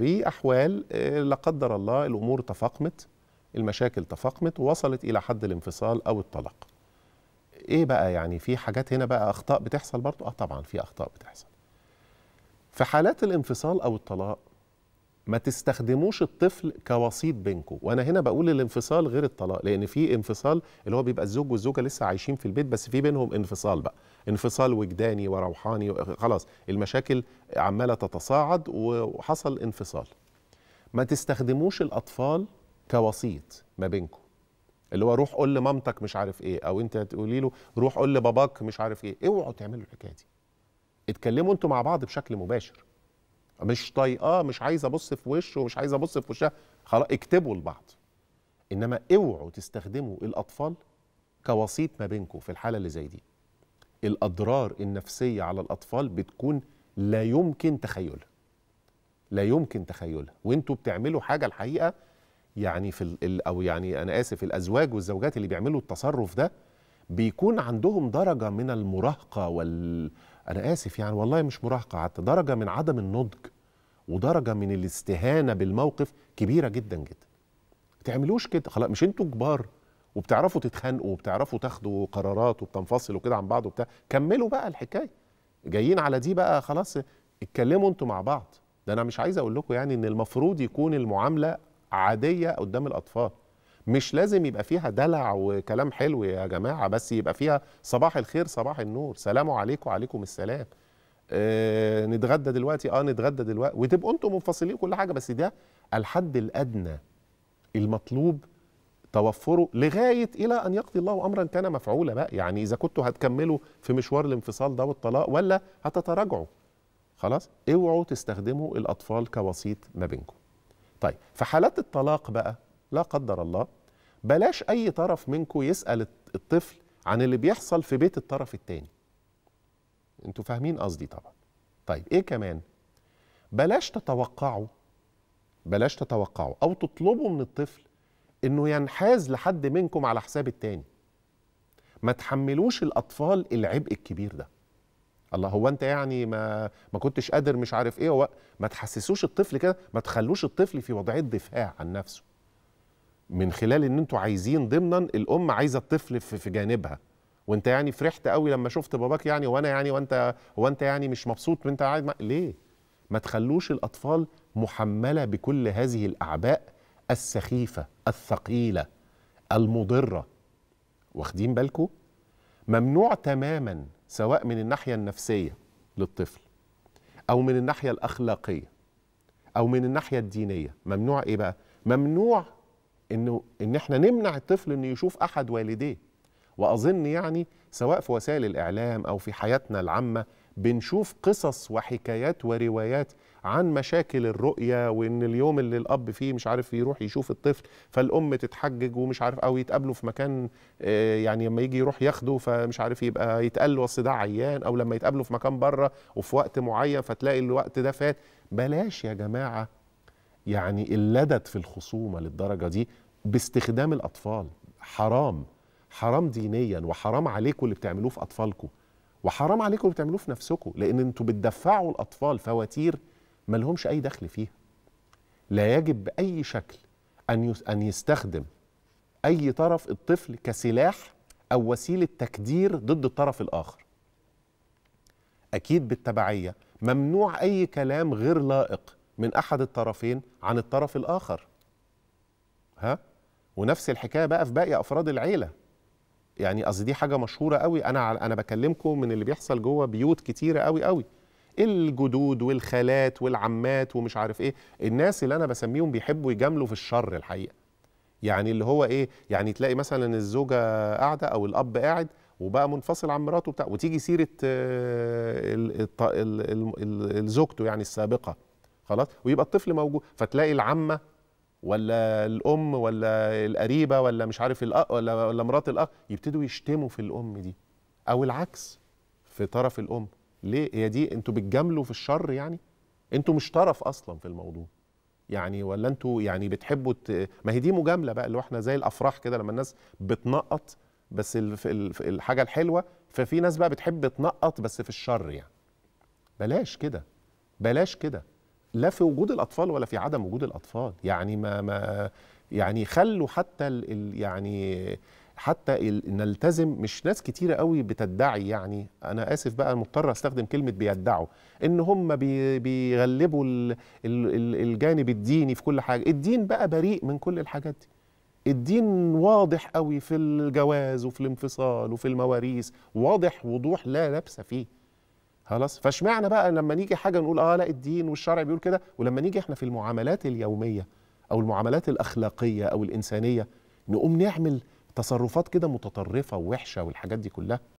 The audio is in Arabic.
في أحوال آه، لا قدر الله الأمور تفاقمت المشاكل تفاقمت ووصلت إلى حد الانفصال أو الطلاق إيه بقى يعني في حاجات هنا بقى أخطاء بتحصل برضو؟ آه طبعا في أخطاء بتحصل في حالات الانفصال أو الطلاق ما تستخدموش الطفل كوسيط بينكم وانا هنا بقول الانفصال غير الطلاق لان في انفصال اللي هو بيبقى الزوج والزوجه لسه عايشين في البيت بس في بينهم انفصال بقى انفصال وجداني وروحاني خلاص المشاكل عماله تتصاعد وحصل انفصال ما تستخدموش الاطفال كوسيط ما بينكم اللي هو روح قول لمامتك مش عارف ايه او انت تقولي له روح قول لباباك مش عارف ايه اوعوا تعملوا الحكايه دي اتكلموا انتوا مع بعض بشكل مباشر مش طايقاه مش عايز ابص في وشه ومش عايز ابص في وشها خلاص اكتبوا لبعض انما اوعوا تستخدموا الاطفال كوسيط ما بينكم في الحاله اللي زي دي الاضرار النفسيه على الاطفال بتكون لا يمكن تخيلها لا يمكن تخيلها وانتوا بتعملوا حاجه الحقيقه يعني في ال او يعني انا اسف الازواج والزوجات اللي بيعملوا التصرف ده بيكون عندهم درجه من المراهقه وال انا اسف يعني والله مش مراهقه حتى درجه من عدم النضج ودرجه من الاستهانه بالموقف كبيره جدا جدا ما تعملوش كده خلاص مش انتوا كبار وبتعرفوا تتخانقوا وبتعرفوا تاخدوا قرارات وبتنفصلوا كده عن بعض وبتاع كملوا بقى الحكايه جايين على دي بقى خلاص اتكلموا انتوا مع بعض ده انا مش عايز اقول لكم يعني ان المفروض يكون المعامله عاديه قدام الاطفال مش لازم يبقى فيها دلع وكلام حلو يا جماعه بس يبقى فيها صباح الخير صباح النور سلام عليكم وعليكم السلام آه نتغدى دلوقتي اه نتغدى دلوقتي وتبقوا انتم منفصلين كل حاجه بس ده الحد الادنى المطلوب توفره لغايه الى ان يقضي الله امرا كان مفعولا بقى يعني اذا كنتوا هتكملوا في مشوار الانفصال ده والطلاق ولا هتتراجعوا خلاص اوعوا تستخدموا الاطفال كوسيط ما بينكم طيب في حالات الطلاق بقى لا قدر الله بلاش اي طرف منكم يسال الطفل عن اللي بيحصل في بيت الطرف الثاني انتوا فاهمين قصدي طبعا طيب ايه كمان بلاش تتوقعوا بلاش تتوقعوا او تطلبوا من الطفل انه ينحاز لحد منكم على حساب التاني ما تحملوش الاطفال العبء الكبير ده الله هو انت يعني ما ما كنتش قادر مش عارف ايه هو ما تحسسوش الطفل كده ما تخلوش الطفل في وضعيه دفاع عن نفسه من خلال ان انتوا عايزين ضمنا الام عايزه الطفل في جانبها وانت يعني فرحت قوي لما شفت باباك يعني وانا يعني وانت هو انت يعني مش مبسوط وانت عايز ما ليه ما تخلوش الاطفال محمله بكل هذه الاعباء السخيفه الثقيله المضره واخدين بالكم ممنوع تماما سواء من الناحيه النفسيه للطفل او من الناحيه الاخلاقيه او من الناحيه الدينيه ممنوع ايه بقى ممنوع انه ان احنا نمنع الطفل انه يشوف احد والديه واظن يعني سواء في وسائل الاعلام او في حياتنا العامه بنشوف قصص وحكايات وروايات عن مشاكل الرؤيه وان اليوم اللي الاب فيه مش عارف يروح يشوف الطفل فالام تتحجج ومش عارف او يتقابلوا في مكان آه، يعني لما يجي يروح ياخده فمش عارف يبقى يتقال له ده عيان او لما يتقابلوا في مكان بره وفي وقت معين فتلاقي الوقت ده فات بلاش يا جماعه يعني اللدد في الخصومه للدرجه دي باستخدام الاطفال حرام حرام دينيا وحرام عليكم اللي بتعملوه في اطفالكم وحرام عليكم اللي بتعملوه في نفسكم لان انتوا بتدفعوا الاطفال فواتير ما لهمش اي دخل فيها لا يجب باي شكل ان ان يستخدم اي طرف الطفل كسلاح او وسيله تكدير ضد الطرف الاخر اكيد بالتبعيه ممنوع اي كلام غير لائق من احد الطرفين عن الطرف الاخر ها ونفس الحكايه بقى في باقي افراد العيله يعني قصدي دي حاجه مشهوره قوي انا انا بكلمكم من اللي بيحصل جوه بيوت كتيره قوي قوي الجدود والخالات والعمات ومش عارف ايه الناس اللي انا بسميهم بيحبوا يجاملوا في الشر الحقيقه يعني اللي هو ايه يعني تلاقي مثلا الزوجه قاعده او الاب قاعد وبقى منفصل عن مراته وتيجي سيره آه، زوجته يعني السابقه خلاص ويبقى الطفل موجود فتلاقي العمه ولا الام ولا القريبه ولا مش عارف الاخ ولا ولا مرات الاخ يبتدوا يشتموا في الام دي او العكس في طرف الام ليه هي دي انتوا بتجاملوا في الشر يعني انتوا مش طرف اصلا في الموضوع يعني ولا انتوا يعني بتحبوا ت... ما هي دي مجامله بقى اللي احنا زي الافراح كده لما الناس بتنقط بس الحاجه الحلوه ففي ناس بقى بتحب تنقط بس في الشر يعني بلاش كده بلاش كده لا في وجود الاطفال ولا في عدم وجود الاطفال يعني ما ما يعني خلوا حتى الـ يعني حتى نلتزم مش ناس كتيره قوي بتدعي يعني انا اسف بقى مضطر استخدم كلمه بيدعوا ان هم بيغلبوا الـ الـ الجانب الديني في كل حاجه الدين بقى بريء من كل الحاجات دي الدين واضح قوي في الجواز وفي الانفصال وفي المواريث واضح وضوح لا لبس فيه خلاص فاشمعنى بقى لما نيجي حاجه نقول اه لا الدين والشرع بيقول كده ولما نيجي احنا في المعاملات اليوميه او المعاملات الاخلاقيه او الانسانيه نقوم نعمل تصرفات كده متطرفه ووحشه والحاجات دي كلها